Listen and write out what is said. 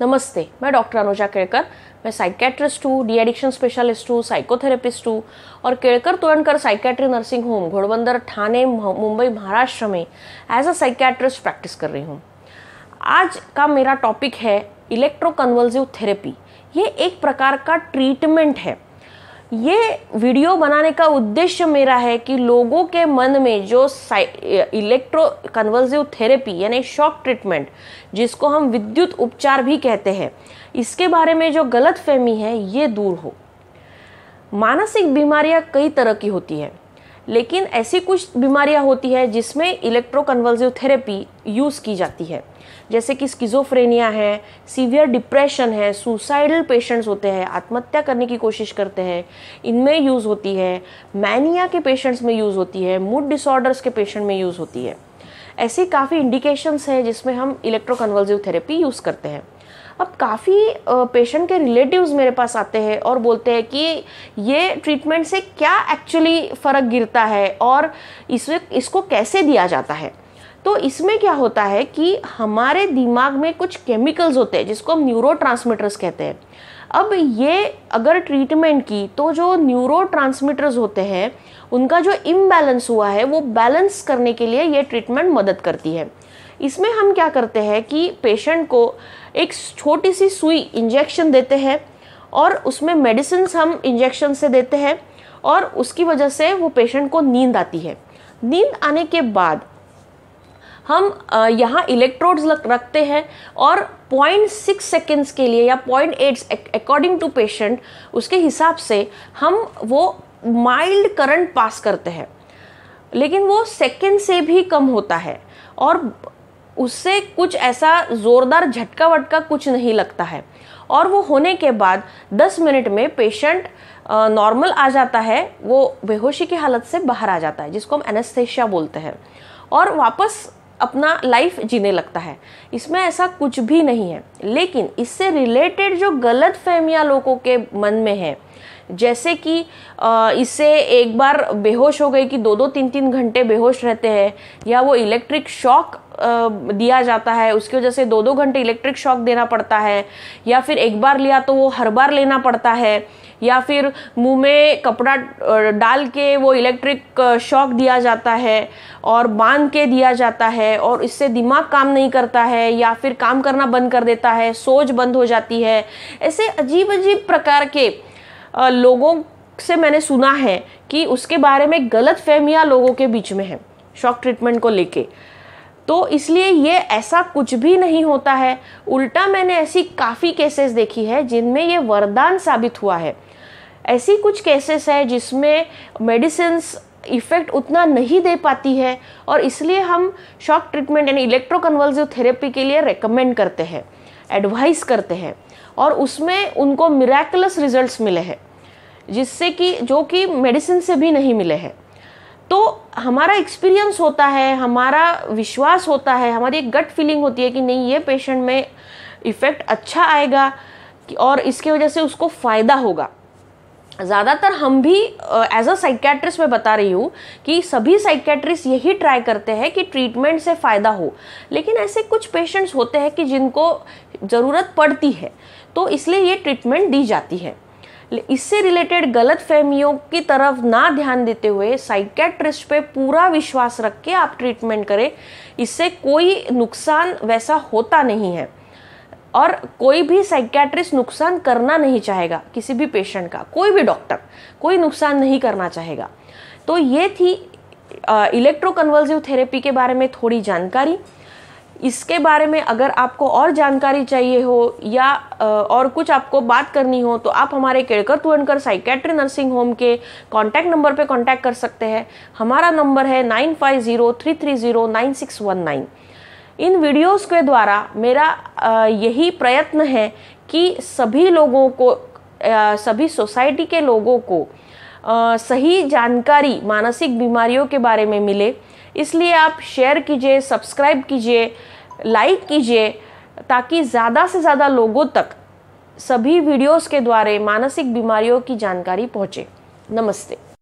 नमस्ते मैं डॉक्टर अनुजा केड़कर मैं साइकेट्रिस्ट हूँ डी एडिक्शन स्पेशलिस्ट हूँ साइकोथेरेपिस्ट हूँ और Kedkar Todkar psychiatry nursing home Ghodbunder Thane Mumbai Maharashtra में एज अ साइकेट्रिस्ट प्रैक्टिस कर रही हूँ आज का मेरा टॉपिक है इलेक्ट्रोकन्वल्सिव थेरेपी ये एक प्रकार का ट्रीटमेंट है ये वीडियो बनाने का उद्देश्य मेरा है कि लोगों के मन में जो इलेक्ट्रो कन्वर्जिव थेरेपी यानी शॉक ट्रीटमेंट जिसको हम विद्युत उपचार भी कहते हैं इसके बारे में जो गलत फहमी है ये दूर हो मानसिक बीमारियाँ कई तरह की होती हैं लेकिन ऐसी कुछ बीमारियां होती है जिसमें इलेक्ट्रोकन्वल्सिव थेरेपी यूज़ की जाती है जैसे कि स्किजोफ्रेनिया है सीवियर डिप्रेशन है सुसाइडल पेशेंट्स होते हैं आत्महत्या करने की कोशिश करते हैं इनमें यूज़ होती है मैनिया के पेशेंट्स में यूज़ होती है मूड डिसऑर्डर्स के पेशेंट में यूज़ होती है ऐसी काफ़ी इंडिकेशंस हैं जिसमें हम इलेक्ट्रोकन्वल्सिव थेरेपी यूज़ करते हैं अब काफ़ी पेशेंट के रिलेटिव्स मेरे पास आते हैं और बोलते हैं कि ये ट्रीटमेंट से क्या एक्चुअली फ़र्क गिरता है और इसमें इसको कैसे दिया जाता है तो इसमें क्या होता है कि हमारे दिमाग में कुछ केमिकल्स होते हैं जिसको हम न्यूरो कहते हैं अब ये अगर ट्रीटमेंट की तो जो न्यूरो होते हैं उनका जो इम्बैलेंस हुआ है वो बैलेंस करने के लिए ये ट्रीटमेंट मदद करती है इसमें हम क्या करते हैं कि पेशेंट को एक छोटी सी सुई इंजेक्शन देते हैं और उसमें मेडिसिन हम इंजेक्शन से देते हैं और उसकी वजह से वो पेशेंट को नींद आती है नींद आने के बाद हम यहाँ इलेक्ट्रोड्स रखते हैं और 0.6 सेकेंड्स के लिए या 0.8 अकॉर्डिंग टू पेशेंट उसके हिसाब से हम वो माइल्ड करंट पास करते हैं लेकिन वो सेकेंड से भी कम होता है और उससे कुछ ऐसा ज़ोरदार झटका वटका कुछ नहीं लगता है और वो होने के बाद 10 मिनट में पेशेंट नॉर्मल आ जाता है वो बेहोशी की हालत से बाहर आ जाता है जिसको हम एनेस्थेशिया बोलते हैं और वापस अपना लाइफ जीने लगता है इसमें ऐसा कुछ भी नहीं है लेकिन इससे रिलेटेड जो गलत फहमियाँ लोगों के मन में है जैसे कि इससे एक बार बेहोश हो गए कि दो दो तीन तीन घंटे बेहोश रहते हैं या वो इलेक्ट्रिक शॉक दिया जाता है उसकी वजह से दो दो घंटे इलेक्ट्रिक शॉक देना पड़ता है या फिर एक बार लिया तो वो हर बार लेना पड़ता है या फिर मुंह में कपड़ा डाल के वो इलेक्ट्रिक शॉक दिया जाता है और बांध के दिया जाता है और इससे दिमाग काम नहीं करता है या फिर काम करना बंद कर देता है सोच बंद हो जाती है ऐसे अजीब अजीब प्रकार के लोगों से मैंने सुना है कि उसके बारे में गलत फहमियाँ लोगों के बीच में है शॉक ट्रीटमेंट को लेके तो इसलिए ये ऐसा कुछ भी नहीं होता है उल्टा मैंने ऐसी काफ़ी केसेस देखी है जिनमें ये वरदान साबित हुआ है ऐसी कुछ केसेस है जिसमें मेडिसिन इफ़ेक्ट उतना नहीं दे पाती है और इसलिए हम शॉक ट्रीटमेंट यानी इलेक्ट्रोकन्वल्सिव थेरेपी के लिए रेकमेंड करते हैं एडवाइस करते हैं और उसमें उनको मिराकुलस रिजल्ट्स मिले हैं जिससे कि जो कि मेडिसिन से भी नहीं मिले हैं तो हमारा एक्सपीरियंस होता है हमारा विश्वास होता है हमारी एक गट फीलिंग होती है कि नहीं ये पेशेंट में इफ़ेक्ट अच्छा आएगा और इसके वजह से उसको फ़ायदा होगा ज़्यादातर हम भी एज अ साइकेट्रिस्ट मैं बता रही हूँ कि सभी साइकेट्रिस्ट यही ट्राई करते हैं कि ट्रीटमेंट से फ़ायदा हो लेकिन ऐसे कुछ पेशेंट्स होते हैं कि जिनको ज़रूरत पड़ती है तो इसलिए ये ट्रीटमेंट दी जाती है इससे रिलेटेड गलत फहमियों की तरफ ना ध्यान देते हुए साइकेट्रिस्ट पे पूरा विश्वास रख के आप ट्रीटमेंट करें इससे कोई नुकसान वैसा होता नहीं है और कोई भी साइकेट्रिस्ट नुकसान करना नहीं चाहेगा किसी भी पेशेंट का कोई भी डॉक्टर कोई नुकसान नहीं करना चाहेगा तो ये थी इलेक्ट्रोकन्वल्सिव थेरेपी के बारे में थोड़ी जानकारी इसके बारे में अगर आपको और जानकारी चाहिए हो या आ, और कुछ आपको बात करनी हो तो आप हमारे Kedkar Tuankar psychiatry nursing home के कॉन्टैक्ट नंबर पर कांटेक्ट कर सकते हैं हमारा नंबर है nine five zero three three zero nine six one nine इन वीडियोस के द्वारा मेरा यही प्रयत्न है कि सभी लोगों को सभी सोसाइटी के लोगों को सही जानकारी मानसिक बीमारियों के बारे में मिले इसलिए आप शेयर कीजिए सब्सक्राइब कीजिए लाइक कीजिए ताकि ज़्यादा से ज़्यादा लोगों तक सभी वीडियोस के द्वारा मानसिक बीमारियों की जानकारी पहुँचे नमस्ते